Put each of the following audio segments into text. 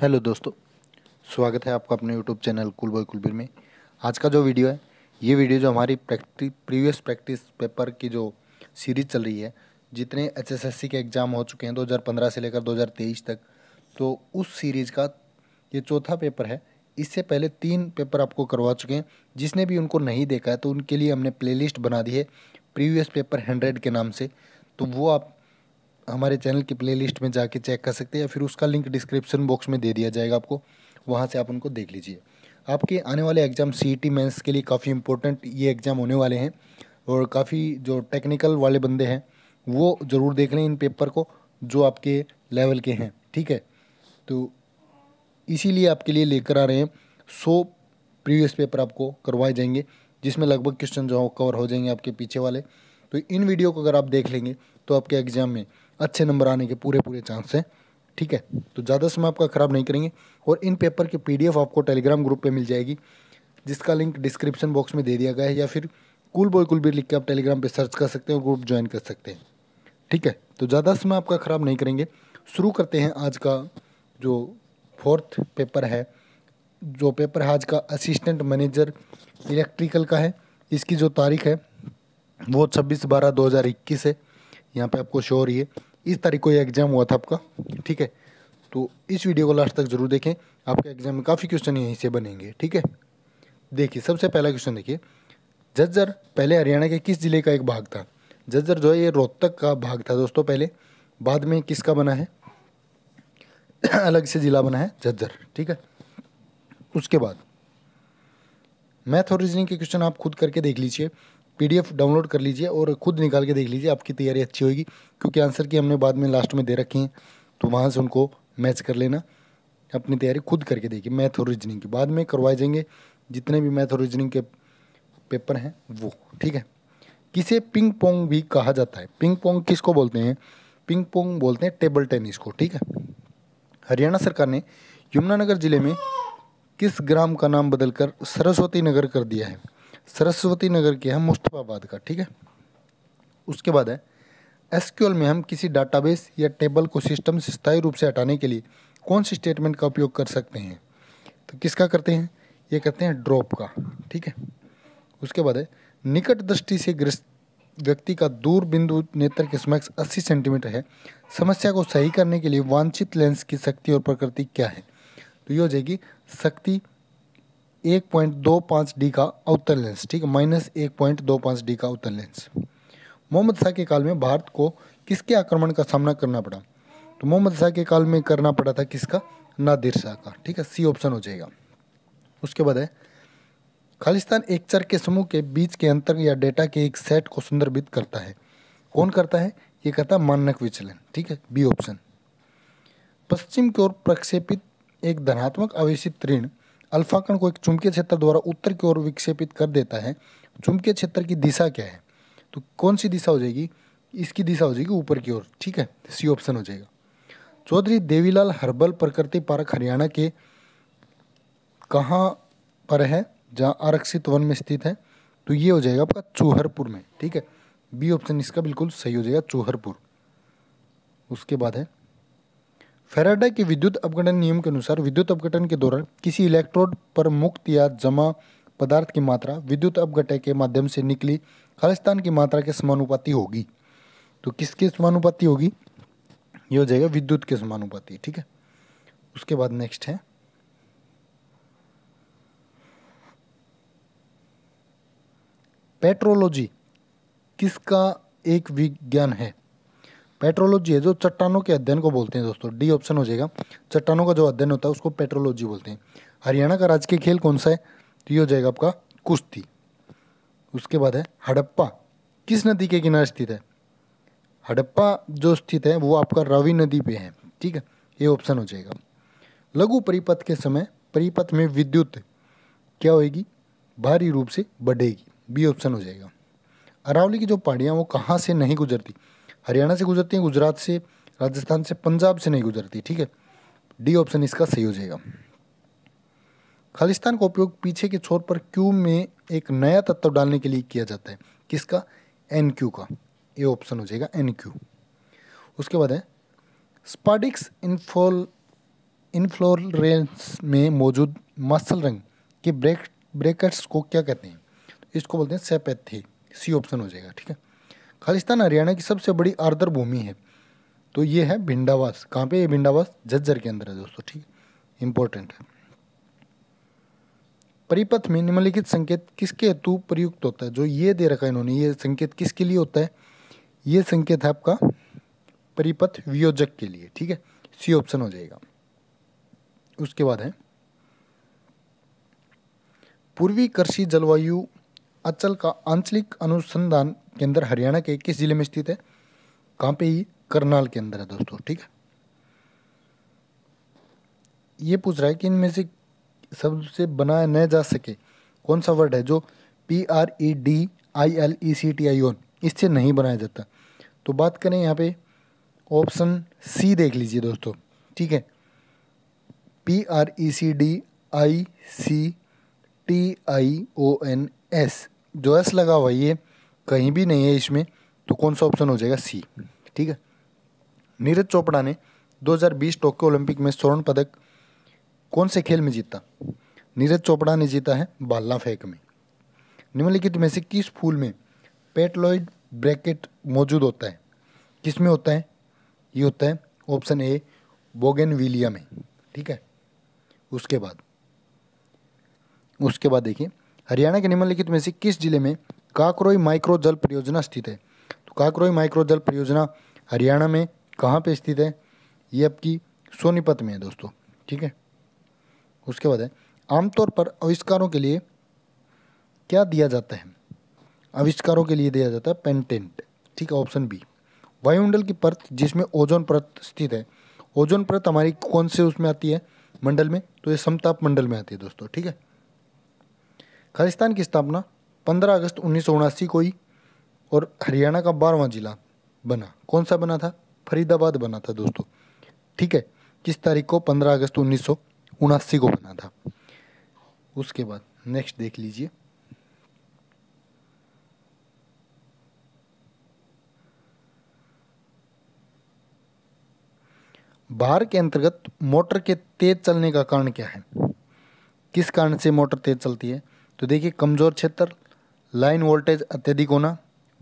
Hello दोस्तों स्वागत है आपका अपने YouTube channel cool boy Kulbir में आज का जो वीडियो है ये वीडियो जो हमारी प्रैक्टिस प्रीवियस प्रैक्टिस पेपर की जो सीरीज चल रही है जितने एचएसएससी के एग्ज़ाम हो चुके हैं 2015 से लेकर 2023 तक तो उस सीरीज़ का ये चौथा पेपर है इससे पहले तीन पेपर आपको करवा चुके हैं जिसने भी उनको नहीं देखा है तो उनके लिए हमने प्ले बना दी है प्रीवियस पेपर हंड्रेड के नाम से तो वो आप हमारे चैनल की प्लेलिस्ट में जाके चेक कर सकते हैं या फिर उसका लिंक डिस्क्रिप्शन बॉक्स में दे दिया जाएगा आपको वहाँ से आप उनको देख लीजिए आपके आने वाले एग्ज़ाम सी ई के लिए काफ़ी इंपॉर्टेंट ये एग्ज़ाम होने वाले हैं और काफ़ी जो टेक्निकल वाले बंदे हैं वो ज़रूर देख लें इन पेपर को जो आपके लेवल के हैं ठीक है तो इसीलिए आपके लिए लेकर आ रहे हैं सो प्रीवियस पेपर आपको करवाए जाएंगे जिसमें लगभग क्वेश्चन जो कवर हो जाएंगे आपके पीछे वाले तो इन वीडियो को अगर आप देख लेंगे तो आपके एग्ज़ाम में अच्छे नंबर आने के पूरे पूरे चांस हैं ठीक है तो ज़्यादा समय आपका ख़राब नहीं करेंगे और इन पेपर की पीडीएफ आपको टेलीग्राम ग्रुप पे मिल जाएगी जिसका लिंक डिस्क्रिप्शन बॉक्स में दे दिया गया है या फिर कुल बॉय भी लिख के आप टेलीग्राम पे सर्च कर सकते हैं और ग्रुप ज्वाइन कर सकते हैं ठीक है तो ज़्यादा समय आपका ख़राब नहीं करेंगे शुरू करते हैं आज का जो फोर्थ पेपर है जो पेपर है आज का असिस्टेंट मैनेजर इलेक्ट्रिकल का है इसकी जो तारीख है वो छब्बीस बारह दो हज़ार इक्कीस है यहाँ पर आपको शो हो रही है इस तारीख को ये एग्ज़ाम हुआ था आपका ठीक है तो इस वीडियो को लास्ट तक ज़रूर देखें आपके एग्ज़ाम में काफ़ी क्वेश्चन यहीं से बनेंगे ठीक है देखिए सबसे पहला क्वेश्चन देखिए जज्जर पहले हरियाणा के किस ज़िले का एक भाग था जज्जर जो है ये रोहतक का भाग था दोस्तों पहले बाद में किसका बना है अलग से ज़िला बना है जज्जर ठीक है उसके बाद मैथ और रीजनिंग के क्वेश्चन आप खुद करके देख लीजिए पीडीएफ डाउनलोड कर लीजिए और खुद निकाल के देख लीजिए आपकी तैयारी अच्छी होगी क्योंकि आंसर की हमने बाद में लास्ट में दे रखी हैं तो वहाँ से उनको मैच कर लेना अपनी तैयारी खुद करके देखिए मैथ और रीजनिंग की बाद में करवाए जाएंगे जितने भी मैथ और रीजनिंग के पेपर हैं वो ठीक है किसे पिंग पोंग भी कहा जाता है पिंग पोंग किसको बोलते हैं पिंग पोंग बोलते हैं टेबल टेनिस को ठीक है हरियाणा सरकार ने यमुनानगर जिले में किस ग्राम का नाम बदलकर सरस्वती नगर कर दिया है सरस्वती नगर के है मुस्तफ़ाबाद का ठीक है उसके बाद है एस में हम किसी डाटाबेस या टेबल को सिस्टम से स्थायी रूप से हटाने के लिए कौन से स्टेटमेंट का उपयोग कर सकते हैं तो किसका करते हैं ये करते हैं ड्रॉप का ठीक है उसके बाद है निकट दृष्टि से ग्रस्त व्यक्ति का दूर बिंदु नेत्र के समक्ष अस्सी सेंटीमीटर है समस्या को सही करने के लिए वांछित लेंस की शक्ति और प्रकृति क्या है तो ये हो जाएगी शक्ति एक पॉइंट दो पाँच डी का अवतर लेंस ठीक है माइनस एक पॉइंट दो पाँच डी का अवतर लेंस मोहम्मद शाह के काल में भारत को किसके आक्रमण का सामना करना पड़ा तो मोहम्मद शाह के काल में करना पड़ा था किसका नादिर शाह का ठीक है सी ऑप्शन हो जाएगा उसके बाद है खालिस्तान एक चर के समूह के बीच के अंतर या डेटा के एक सेट को संदर्भित करता है कौन करता है ये करता है मानक विचलन ठीक है बी ऑप्शन पश्चिम की ओर प्रक्षेपित एक धनात्मक आवेशित ऋण अल्फा कण को एक चुंबकीय क्षेत्र द्वारा उत्तर की ओर विक्षेपित कर देता है चुंबकीय क्षेत्र की दिशा क्या है तो कौन सी दिशा हो जाएगी इसकी दिशा हो जाएगी ऊपर की ओर ठीक है सी ऑप्शन हो जाएगा चौधरी देवीलाल हर्बल प्रकृति पार्क हरियाणा के कहाँ पर है जहाँ आरक्षित वन में स्थित है तो ये हो जाएगा आपका चूहरपुर में ठीक है बी ऑप्शन इसका बिल्कुल सही हो जाएगा चूहरपुर उसके बाद है फेराडे के विद्युत अपघटन नियम के अनुसार विद्युत अपघटन के दौरान किसी इलेक्ट्रोड पर मुक्त या जमा पदार्थ की मात्रा विद्युत अपघटन के माध्यम से निकली खालिस्तान की मात्रा के समानुपाति होगी तो किसके समानुपाति होगी ये हो जाएगा विद्युत के समानुपाति ठीक है उसके बाद नेक्स्ट है पेट्रोलॉजी किसका एक विज्ञान है पेट्रोलॉजी है जो चट्टानों के अध्ययन को बोलते हैं दोस्तों डी ऑप्शन हो जाएगा चट्टानों का जो अध्ययन होता है उसको पेट्रोलॉजी बोलते हैं हरियाणा का राजकीय खेल कौन सा है तो ये हो जाएगा आपका कुश्ती उसके बाद है हड़प्पा किस नदी के किनारे स्थित है हड़प्पा जो स्थित है वो आपका रवि नदी पे है ठीक है ये ऑप्शन हो जाएगा लघु परिपथ के समय परिपथ में विद्युत क्या होगी भारी रूप से बढ़ेगी बी ऑप्शन हो जाएगा अरावली की जो पहाड़ियाँ वो कहाँ से नहीं गुजरती हरियाणा से गुजरती है गुजरात से राजस्थान से पंजाब से नहीं गुजरती ठीक है डी ऑप्शन इसका सही हो जाएगा खालिस्तान का उपयोग पीछे के छोर पर क्यू में एक नया तत्व डालने के लिए किया जाता है किसका एन क्यू का ये ऑप्शन हो जाएगा एन क्यू उसके बाद है स्पाडिक्स इनफोल इनफ्लोरेंस में मौजूद मसल रंग के ब्रेक ब्रेकर्स को क्या कहते हैं इसको बोलते हैं सेपैथी सी ऑप्शन हो जाएगा ठीक है खालिस्तान हरियाणा की सबसे बड़ी आर्द्र भूमि है तो ये है भिंडावास कहाँ पे ये भिंडावास झज्जर के अंदर है दोस्तों ठीक है इंपॉर्टेंट है परिपथ में निम्नलिखित संकेत किसके हेतु प्रयुक्त होता है जो ये दे रखा है इन्होंने ये संकेत किसके लिए होता है ये संकेत है आपका परिपथ वियोजक के लिए ठीक है सी ऑप्शन हो जाएगा उसके बाद है पूर्वी कृषि जलवायु अचल का आंचलिक अनुसंधान के अंदर हरियाणा के किस ज़िले में स्थित है कहाँ पे ही करनाल के अंदर है दोस्तों ठीक है ये पूछ रहा है कि इनमें से सबसे बनाया न जा सके कौन सा वर्ड है जो P R E D I L E C T I O N इससे नहीं बनाया जाता तो बात करें यहाँ पे ऑप्शन सी देख लीजिए दोस्तों ठीक है P R E C D I C T I O N S जो एस लगा हुआ ये कहीं भी नहीं है इसमें तो कौन सा ऑप्शन हो जाएगा सी ठीक है नीरज चोपड़ा ने 2020 टोक्यो ओलंपिक में स्वर्ण पदक कौन से खेल में जीता नीरज चोपड़ा ने जीता है बाल्ला फेंक में निम्नलिखित में से किस फूल में पेटलॉइड ब्रैकेट मौजूद होता है किस में होता है ये होता है ऑप्शन ए बोगेनविलिया में ठीक है उसके बाद उसके बाद देखिए हरियाणा के निम्नलिखित में से किस जिले में काकरोई माइक्रो जल परियोजना स्थित है तो काकरोई माइक्रो जल परियोजना हरियाणा में कहाँ पे स्थित है ये आपकी सोनीपत में है दोस्तों ठीक है उसके बाद है आमतौर पर आविष्कारों के लिए क्या दिया जाता है आविष्कारों के लिए दिया जाता है पेंटेंट ठीक है ऑप्शन बी वायुमंडल की परत जिसमें ओजोन परत स्थित है ओजोन परत हमारी कौन से उसमें आती है मंडल में तो ये समताप मंडल में आती है दोस्तों ठीक है खालिस्तान की स्थापना पंद्रह अगस्त उन्नीस को ही और हरियाणा का बारहवा जिला बना कौन सा बना था फरीदाबाद बना था दोस्तों ठीक है किस तारीख को पंद्रह अगस्त उन्नीस को बना था उसके बाद नेक्स्ट देख लीजिए बाहर के अंतर्गत मोटर के तेज चलने का कारण क्या है किस कारण से मोटर तेज चलती है तो देखिए कमज़ोर क्षेत्र लाइन वोल्टेज अत्यधिक होना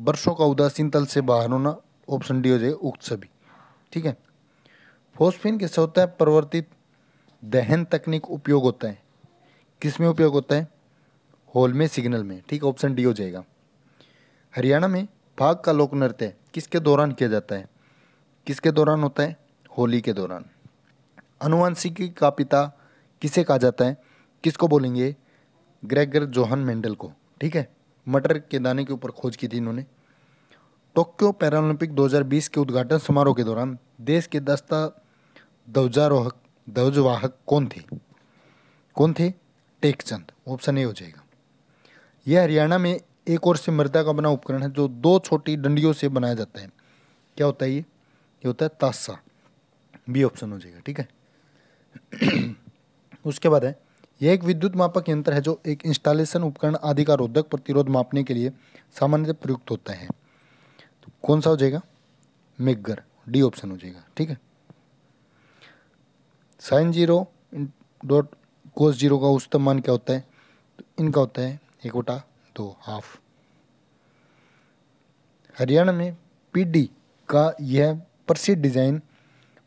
बरसों का उदासीन तल से बाहर होना ऑप्शन डी हो जाएगा उक्त सभी ठीक है फोस्फिन किससे होता है परिवर्तित दहन तकनीक उपयोग होता है किस में उपयोग होता है होल में सिग्नल में ठीक ऑप्शन डी हो जाएगा हरियाणा में भाग का लोक नृत्य किसके दौरान किया जाता है किसके दौरान होता है होली के दौरान अनुवांशिकी का पिता किसे कहा जाता है किसको बोलेंगे ग्रेगर जोहन मेंडल को ठीक है मटर के दाने के ऊपर खोज की थी इन्होंने टोक्यो पैरालंपिक 2020 के उद्घाटन समारोह के दौरान देश के दस्ता ध्वजारोहक ध्वजवाहक कौन थे कौन थे टेकचंद ऑप्शन ए हो जाएगा यह हरियाणा में एक और से मृदा का बना उपकरण है जो दो छोटी डंडियों से बनाया जाता है क्या होता है ये ये होता है तासा बी ऑप्शन हो जाएगा ठीक है उसके बाद है यह एक विद्युत मापक यंत्र है जो एक इंस्टॉलेशन उपकरण आदि का रोधक प्रतिरोध मापने के लिए सामान्यतः प्रयुक्त होता है तो कौन सा हो जाएगा मेगर डी ऑप्शन हो जाएगा ठीक है sine zero dot cos zero का उच्चतम मान क्या होता है तो इनका होता है एक बटा दो हाफ हरियाणा में पीडी का यह प्रसिद्ध डिज़ाइन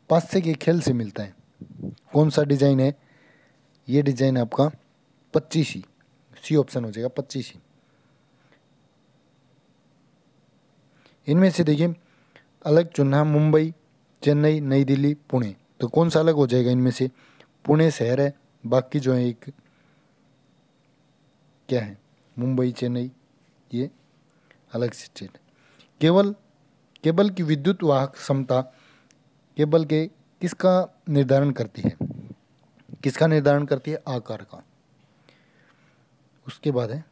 पास्य के खेल से मिलता है कौन सा डिज़ाइन है ये डिज़ाइन आपका पच्चीस ही सी ऑप्शन हो जाएगा पच्चीस ही इनमें से देखिए अलग चुनना मुंबई चेन्नई नई दिल्ली पुणे तो कौन सा अलग हो जाएगा इनमें से पुणे शहर है बाकी जो है एक क्या है मुंबई चेन्नई ये अलग स्टेट केवल केबल की विद्युत वाहक क्षमता केबल के किसका निर्धारण करती है किसका निर्धारण करती है आकार का उसके बाद है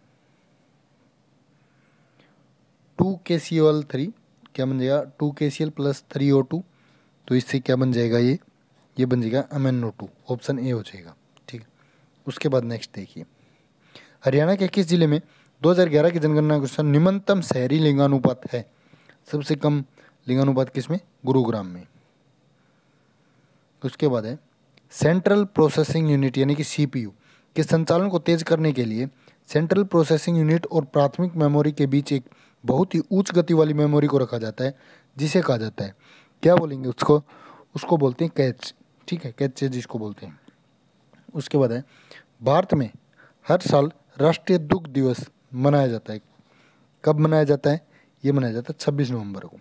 to K C L three क्या बन जाएगा two K C L plus three O two तो इससे क्या बन जाएगा ये ये बन जाएगा M N O two option A हो जाएगा ठीक है उसके बाद नेक्स्ट देखिए हरियाणा के किस जिले में 2011 की जनगणना के अनुसार निम्नतम शहरी लिंगानुपात है सबसे कम लिंगानुपात किस में गुरुग्राम में उसके बाद है सेंट्रल प्रोसेसिंग यूनिट यानी कि सीपीयू के संचालन को तेज करने के लिए सेंट्रल प्रोसेसिंग यूनिट और प्राथमिक मेमोरी के बीच एक बहुत ही उच्च गति वाली मेमोरी को रखा जाता है जिसे कहा जाता है क्या बोलेंगे उसको उसको बोलते हैं कैच ठीक है कैच जिसको बोलते हैं उसके बाद है भारत में हर साल राष्ट्रीय दुग्ध दिवस मनाया जाता है कब मनाया जाता है ये मनाया जाता है छब्बीस नवंबर को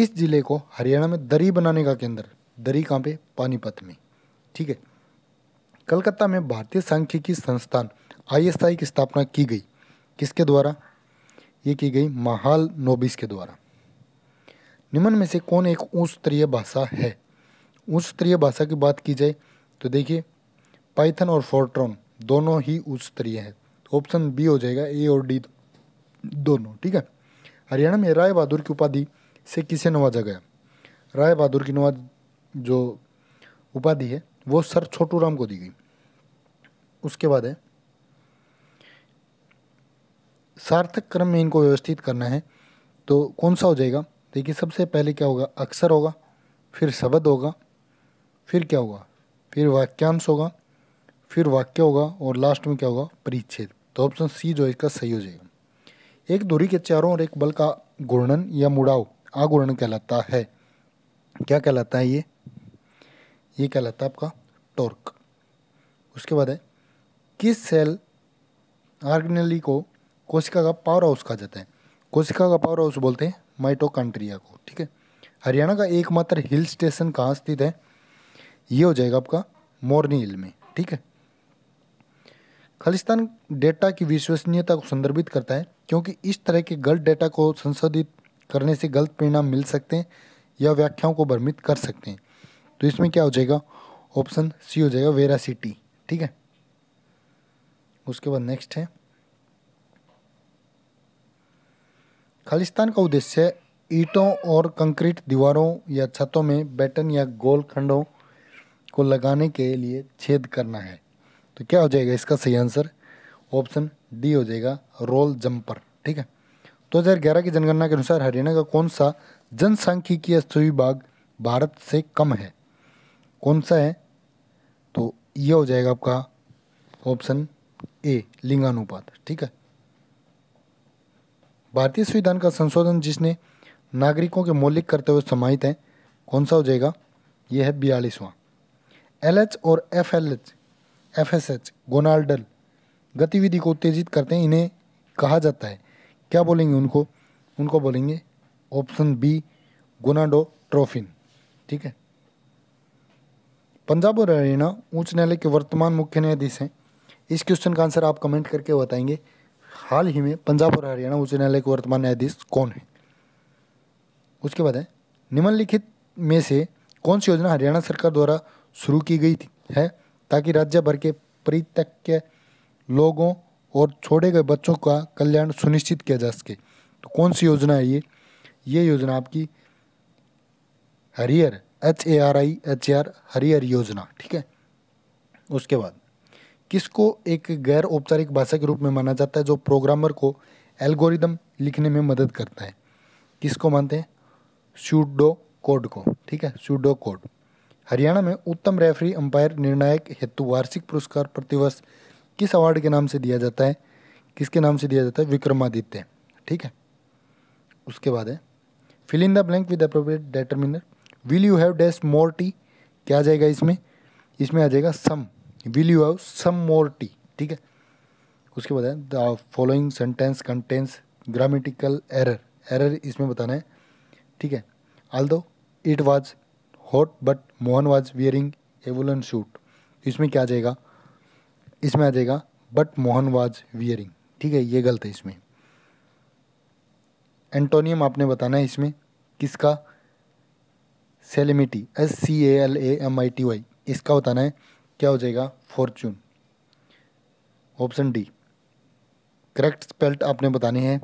इस ज़िले को हरियाणा में दरी बनाने का केंद्र दरी कहाँ पे पानीपत में ठीक है कलकत्ता में भारतीय सांख्यिकी संस्थान आईएसआई की स्थापना की गई किसके द्वारा ये की गई महाल नोबिस के द्वारा निम्न में से कौन एक उच्च स्तरीय भाषा है उच्च स्तरीय भाषा की बात की जाए तो देखिए पाइथन और फोर्ट्रॉन दोनों ही उच्च स्तरीय है ऑप्शन बी हो जाएगा ए और डी दोनों ठीक है हरियाणा में राय बहादुर की उपाधि से किसे नवाजा गया राय बहादुर की नवाज जो उपाधि है वो सर छोटू राम को दी गई उसके बाद है सार्थक क्रम में इनको व्यवस्थित करना है तो कौन सा हो जाएगा देखिए सबसे पहले क्या होगा अक्षर होगा फिर शब्द होगा फिर क्या होगा फिर वाक्यांश होगा फिर वाक्य होगा और लास्ट में क्या होगा परिच्छेद तो ऑप्शन सी जो इसका सही हो जाएगा एक दूरी के चारों और एक बल का घूर्णन या मुड़ाव आगुर्णन कहलाता है क्या कहलाता है ये ये कहलाता है आपका टॉर्क उसके बाद है किस सेल आर्गनली को कोशिका का पावर हाउस कहा जाता है कोशिका का पावर हाउस बोलते हैं माइटोकांट्रिया को ठीक है हरियाणा का एकमात्र हिल स्टेशन कहाँ स्थित है ये हो जाएगा आपका मोरनी हिल में ठीक है खालिस्तान डेटा की विश्वसनीयता को संदर्भित करता है क्योंकि इस तरह के गलत डेटा को संशोधित करने से गलत परिणाम मिल सकते हैं या व्याख्याओं को भ्रमित कर सकते हैं तो इसमें क्या हो जाएगा ऑप्शन सी हो जाएगा वेरा सिटी ठीक है उसके बाद नेक्स्ट है खालिस्तान का उद्देश्य ईटों और कंक्रीट दीवारों या छतों में बैटन या गोल खंडों को लगाने के लिए छेद करना है तो क्या हो जाएगा इसका सही आंसर ऑप्शन डी हो जाएगा रोल जंपर ठीक है 2011 ग्यारह की जनगणना के अनुसार हरियाणा का कौन सा स्थित भाग भारत से कम है कौन सा है तो यह हो जाएगा आपका ऑप्शन ए लिंगानुपात ठीक है भारतीय संविधान का संशोधन जिसने नागरिकों के मौलिक कर्तव्य समाहित हैं कौन सा हो जाएगा यह है बयालीसवां एल एच और F L H F S H gonadal गतिविधि को उत्तेजित करते हैं इन्हें कहा जाता है क्या बोलेंगे उनको उनको बोलेंगे ऑप्शन बी गोनाडो ट्रोफिन ठीक है पंजाब और हरियाणा उच्च न्यायालय के वर्तमान मुख्य न्यायाधीश हैं इस क्वेश्चन का आंसर आप कमेंट करके बताएंगे हाल ही में पंजाब और हरियाणा उच्च न्यायालय के वर्तमान न्यायाधीश कौन है उसके बाद है निम्नलिखित में से कौन सी योजना हरियाणा सरकार द्वारा शुरू की गई थी है ताकि राज्य भर के परित्यक्य लोगों और छोड़े गए बच्चों का कल्याण सुनिश्चित किया जा सके तो कौन सी योजना है ये ये योजना आपकी Harihar H A R I H A R Harihar योजना ठीक है उसके बाद किसको एक गैर औपचारिक भाषा के रूप में माना जाता है जो प्रोग्रामर को एल्गोरिदम लिखने में मदद करता है किसको मानते हैं शूडो कोड को ठीक है शूडो कोड हरियाणा में उत्तम रेफरी अंपायर निर्णायक हेतु वार्षिक पुरस्कार प्रतिवर्ष किस अवार्ड के नाम से दिया जाता है किसके नाम से दिया जाता है विक्रमादित्य ठीक है उसके बाद है fill in the blank with appropriate determiner will you have dash more tea क्या आ जाएगा इसमें इसमें आ जाएगा some will you have some more tea ठीक है उसके बाद the following sentence contains grammatical error error इसमें बताना है ठीक है although it was hot but Mohan was wearing a woollen suit इसमें क्या आ जाएगा इसमें आ जाएगा बट मोहन वाज वियरिंग ठीक है ये गलत है इसमें एंटोनियम आपने बताना है इसमें किसका calamity S C A L A M I T Y इसका बताना है क्या हो जाएगा फॉर्चून ऑप्शन डी करेक्ट स्पेल्ट आपने बतानी है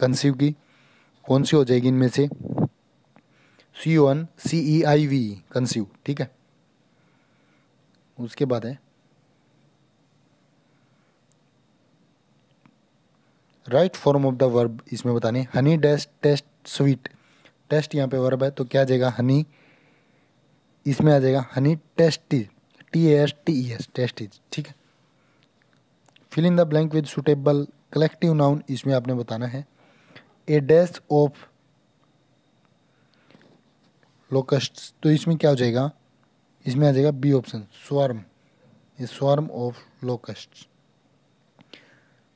कंसीव की कौन सी हो जाएगी इनमें से C O N C E I V conceive ठीक है उसके बाद है right form of the verb इसमें बताने हनी डैश टेस्ट स्वीट टेस्ट यहाँ पे वर्ब है तो क्या आ जाएगा हनी इसमें आ जाएगा honey tastes T A S T E S tastes ठीक है fill in the blank with suitable collective noun इसमें आपने बताना है ए डैश ऑफ लोकस्ट तो इसमें क्या हो जाएगा इसमें आ जाएगा B option swarm a swarm of locust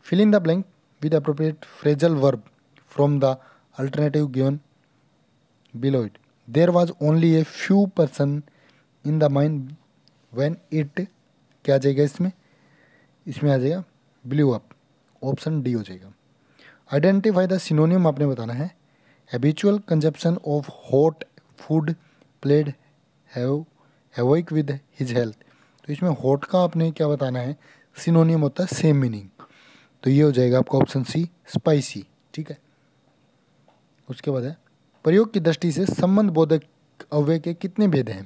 fill in the blank with appropriate phrasal verb from the alternative given below it. There was only a few person in the mind when it क्या आ जाएगा इसमें इसमें आ जाएगा blew up option D हो जाएगा identify the सिनोनियम आपने बताना है habitual consumption of hot food played havoc with his health तो इसमें हॉट का आपने क्या बताना है सिनोनियम होता है सेम मीनिंग तो ये हो जाएगा आपका ऑप्शन सी स्पाइसी ठीक है उसके बाद है प्रयोग की दृष्टि से संबंध बोधक अव्यय के कितने भेद हैं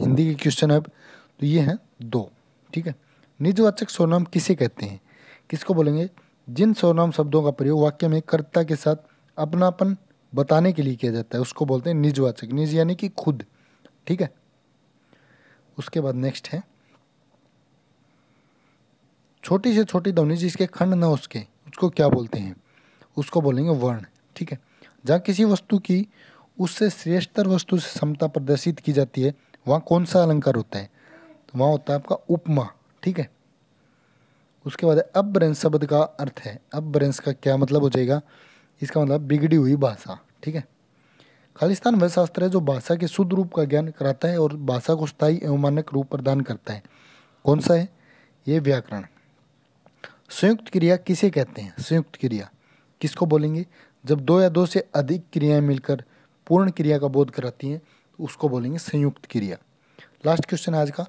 हिंदी के क्वेश्चन अब तो ये हैं दो ठीक है निजवाचक स्वनाम किसे कहते हैं किसको बोलेंगे जिन स्वनाम शब्दों का प्रयोग वाक्य में कर्ता के साथ अपनापन बताने के लिए किया जाता है उसको बोलते हैं निजवाचक निज यानी कि खुद ठीक है उसके बाद नेक्स्ट है छोटी से छोटी ध्वनि जिसके खंड न उसके उसको क्या बोलते हैं उसको बोलेंगे वर्ण ठीक है जहाँ किसी वस्तु की उससे श्रेष्ठतर वस्तु से समता प्रदर्शित की जाती है वहाँ कौन सा अलंकार होता है तो वहाँ होता है आपका उपमा ठीक है उसके बाद अब्रंश शब्द का अर्थ है अब्रंश का क्या मतलब हो जाएगा इसका मतलब बिगड़ी हुई भाषा ठीक है खालिस्तान वह शास्त्र है जो भाषा के शुद्ध रूप का ज्ञान कराता है और भाषा को स्थायी एवं मानक रूप प्रदान करता है कौन सा है ये व्याकरण संयुक्त क्रिया किसे कहते हैं संयुक्त क्रिया किसको बोलेंगे जब दो या दो से अधिक क्रियाएं मिलकर पूर्ण क्रिया का बोध कराती हैं तो उसको बोलेंगे संयुक्त क्रिया लास्ट क्वेश्चन आज का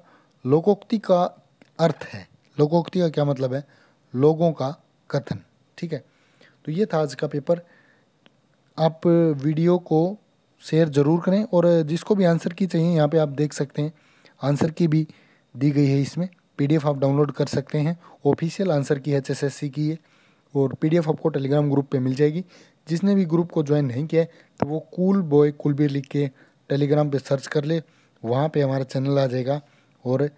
लोकोक्ति का अर्थ है लोकोक्ति का क्या मतलब है लोगों का कथन ठीक है तो ये था आज का पेपर आप वीडियो को शेयर ज़रूर करें और जिसको भी आंसर की चाहिए यहाँ पे आप देख सकते हैं आंसर की भी दी गई है इसमें पीडीएफ आप डाउनलोड कर सकते हैं official answer key H S S C की है और पीडीएफ आपको टेलीग्राम ग्रुप पे मिल जाएगी जिसने भी ग्रुप को ज्वाइन नहीं किया तो वो कूल बॉय कुलबीर लिख के टेलीग्राम पे सर्च कर ले वहाँ पे हमारा चैनल आ जाएगा और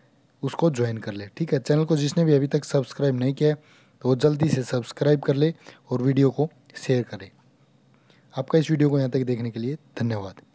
उसको ज्वाइन कर ले ठीक है चैनल को जिसने भी अभी तक सब्सक्राइब नहीं किया है तो वो जल्दी से सब्सक्राइब कर ले और वीडियो को शेयर करें आपका इस वीडियो को यहाँ तक देखने के लिए धन्यवाद